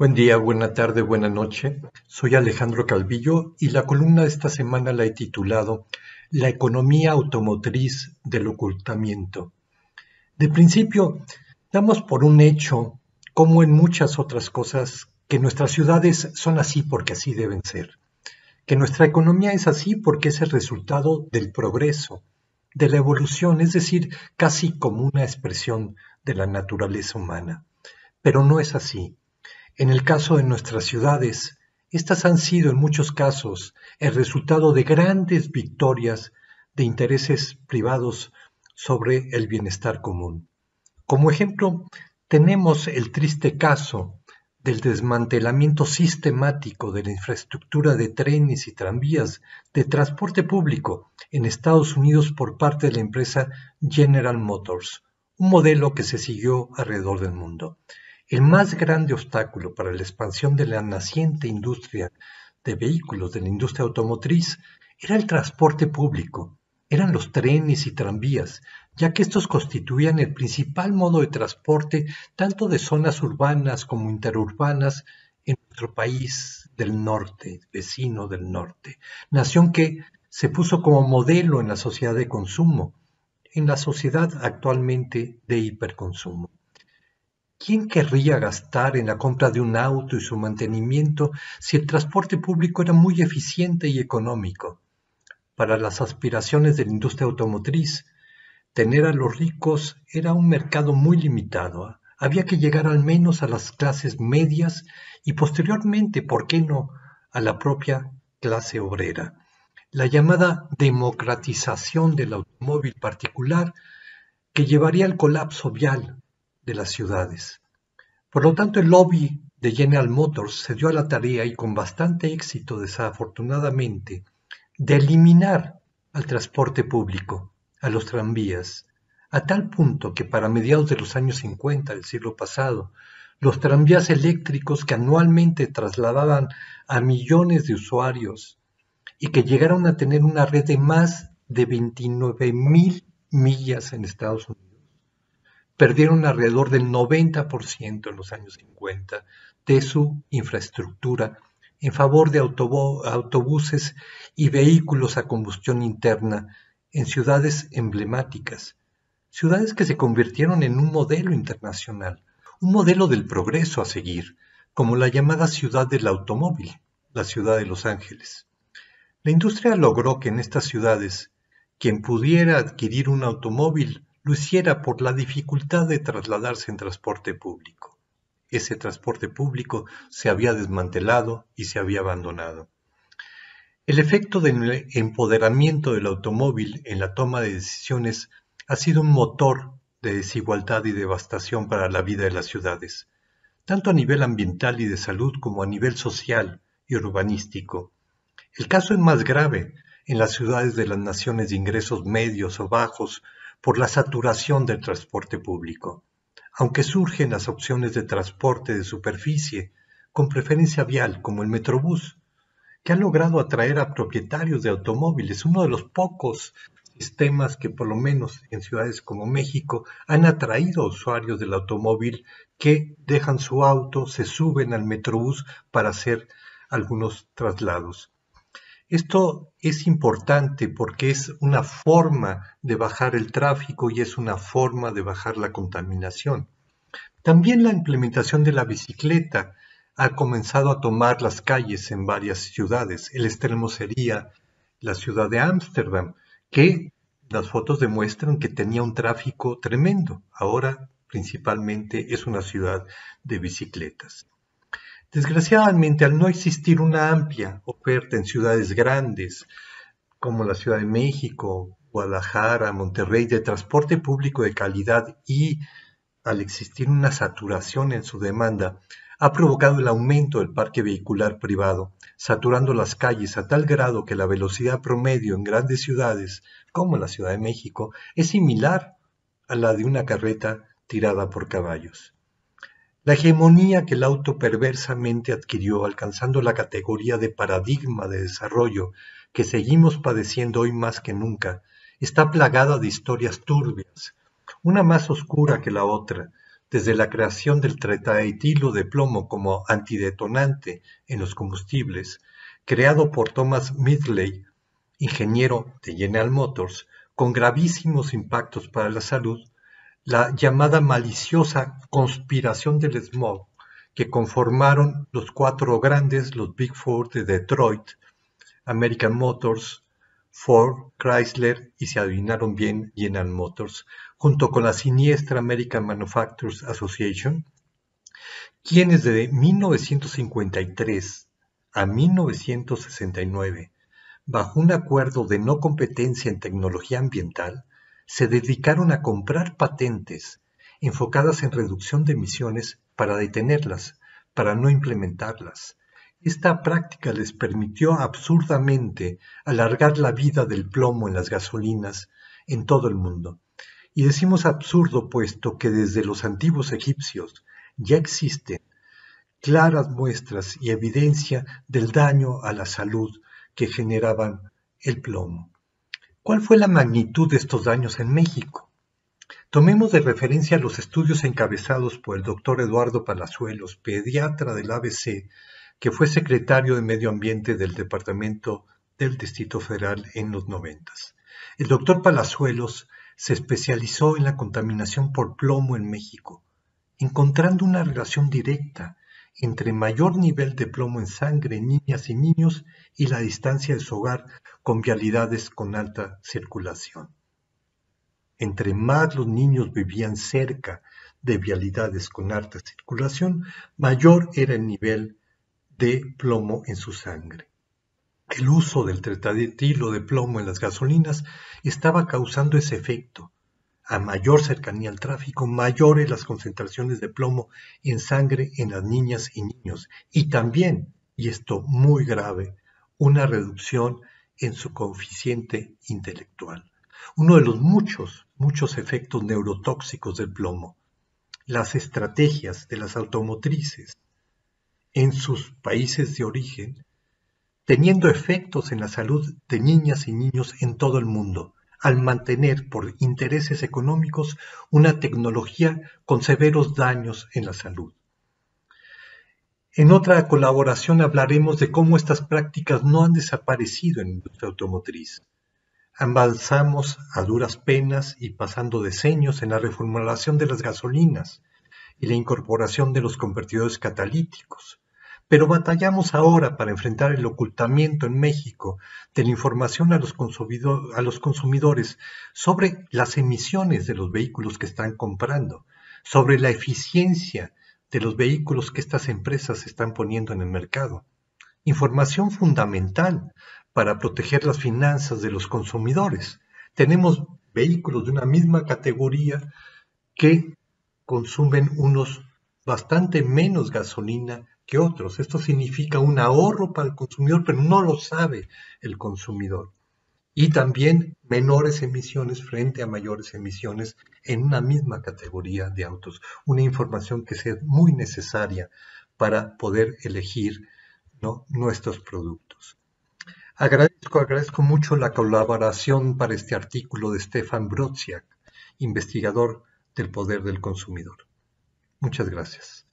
Buen día, buena tarde, buena noche. Soy Alejandro Calvillo y la columna de esta semana la he titulado La economía automotriz del ocultamiento. De principio, damos por un hecho, como en muchas otras cosas, que nuestras ciudades son así porque así deben ser, que nuestra economía es así porque es el resultado del progreso, de la evolución, es decir, casi como una expresión de la naturaleza humana. Pero no es así. En el caso de nuestras ciudades, estas han sido en muchos casos el resultado de grandes victorias de intereses privados sobre el bienestar común. Como ejemplo, tenemos el triste caso del desmantelamiento sistemático de la infraestructura de trenes y tranvías de transporte público en Estados Unidos por parte de la empresa General Motors, un modelo que se siguió alrededor del mundo. El más grande obstáculo para la expansión de la naciente industria de vehículos de la industria automotriz era el transporte público, eran los trenes y tranvías, ya que estos constituían el principal modo de transporte tanto de zonas urbanas como interurbanas en nuestro país del norte, vecino del norte, nación que se puso como modelo en la sociedad de consumo, en la sociedad actualmente de hiperconsumo. ¿Quién querría gastar en la compra de un auto y su mantenimiento si el transporte público era muy eficiente y económico? Para las aspiraciones de la industria automotriz, tener a los ricos era un mercado muy limitado. Había que llegar al menos a las clases medias y posteriormente, ¿por qué no?, a la propia clase obrera. La llamada democratización del automóvil particular que llevaría al colapso vial de las ciudades. Por lo tanto, el lobby de General Motors se dio a la tarea y con bastante éxito, desafortunadamente, de eliminar al transporte público, a los tranvías, a tal punto que para mediados de los años 50 del siglo pasado, los tranvías eléctricos que anualmente trasladaban a millones de usuarios y que llegaron a tener una red de más de 29 mil millas en Estados Unidos perdieron alrededor del 90% en los años 50 de su infraestructura en favor de autobuses y vehículos a combustión interna en ciudades emblemáticas, ciudades que se convirtieron en un modelo internacional, un modelo del progreso a seguir, como la llamada ciudad del automóvil, la ciudad de Los Ángeles. La industria logró que en estas ciudades quien pudiera adquirir un automóvil por la dificultad de trasladarse en transporte público. Ese transporte público se había desmantelado y se había abandonado. El efecto del empoderamiento del automóvil en la toma de decisiones ha sido un motor de desigualdad y devastación para la vida de las ciudades, tanto a nivel ambiental y de salud como a nivel social y urbanístico. El caso es más grave en las ciudades de las naciones de ingresos medios o bajos por la saturación del transporte público, aunque surgen las opciones de transporte de superficie con preferencia vial como el Metrobús, que han logrado atraer a propietarios de automóviles, uno de los pocos sistemas que por lo menos en ciudades como México han atraído a usuarios del automóvil que dejan su auto, se suben al Metrobús para hacer algunos traslados. Esto es importante porque es una forma de bajar el tráfico y es una forma de bajar la contaminación. También la implementación de la bicicleta ha comenzado a tomar las calles en varias ciudades. El extremo sería la ciudad de Ámsterdam, que las fotos demuestran que tenía un tráfico tremendo. Ahora principalmente es una ciudad de bicicletas. Desgraciadamente, al no existir una amplia oferta en ciudades grandes como la Ciudad de México, Guadalajara, Monterrey, de transporte público de calidad y al existir una saturación en su demanda, ha provocado el aumento del parque vehicular privado, saturando las calles a tal grado que la velocidad promedio en grandes ciudades, como la Ciudad de México, es similar a la de una carreta tirada por caballos la hegemonía que el auto perversamente adquirió alcanzando la categoría de paradigma de desarrollo que seguimos padeciendo hoy más que nunca, está plagada de historias turbias, una más oscura que la otra, desde la creación del tretaetilo de plomo como antidetonante en los combustibles, creado por Thomas Midley, ingeniero de General Motors, con gravísimos impactos para la salud, la llamada maliciosa "conspiración del smog" que conformaron los cuatro grandes, los Big Four de Detroit, American Motors, Ford, Chrysler y se adivinaron bien, General Motors, junto con la siniestra American Manufacturers Association, quienes desde 1953 a 1969, bajo un acuerdo de no competencia en tecnología ambiental, se dedicaron a comprar patentes enfocadas en reducción de emisiones para detenerlas, para no implementarlas. Esta práctica les permitió absurdamente alargar la vida del plomo en las gasolinas en todo el mundo. Y decimos absurdo puesto que desde los antiguos egipcios ya existen claras muestras y evidencia del daño a la salud que generaban el plomo. ¿Cuál fue la magnitud de estos daños en México? Tomemos de referencia los estudios encabezados por el doctor Eduardo Palazuelos, pediatra del ABC, que fue secretario de Medio Ambiente del Departamento del Distrito Federal en los noventas. El doctor Palazuelos se especializó en la contaminación por plomo en México, encontrando una relación directa entre mayor nivel de plomo en sangre en niñas y niños y la distancia de su hogar con vialidades con alta circulación. Entre más los niños vivían cerca de vialidades con alta circulación, mayor era el nivel de plomo en su sangre. El uso del o de plomo en las gasolinas estaba causando ese efecto, a mayor cercanía al tráfico, mayores las concentraciones de plomo en sangre en las niñas y niños. Y también, y esto muy grave, una reducción en su coeficiente intelectual. Uno de los muchos, muchos efectos neurotóxicos del plomo. Las estrategias de las automotrices en sus países de origen, teniendo efectos en la salud de niñas y niños en todo el mundo al mantener por intereses económicos una tecnología con severos daños en la salud. En otra colaboración hablaremos de cómo estas prácticas no han desaparecido en la industria automotriz. Avanzamos a duras penas y pasando diseños en la reformulación de las gasolinas y la incorporación de los convertidores catalíticos, pero batallamos ahora para enfrentar el ocultamiento en México de la información a los, consumidores sobre las emisiones de los vehículos que están comprando, sobre la eficiencia de los vehículos que estas empresas están poniendo en el mercado. Información fundamental para proteger las finanzas de los consumidores. Tenemos vehículos de una misma categoría que consumen unos bastante menos gasolina otros. Esto significa un ahorro para el consumidor, pero no lo sabe el consumidor. Y también menores emisiones frente a mayores emisiones en una misma categoría de autos. Una información que es muy necesaria para poder elegir nuestros productos. Agradezco, agradezco mucho la colaboración para este artículo de Stefan Brodziak, investigador del poder del consumidor. Muchas gracias.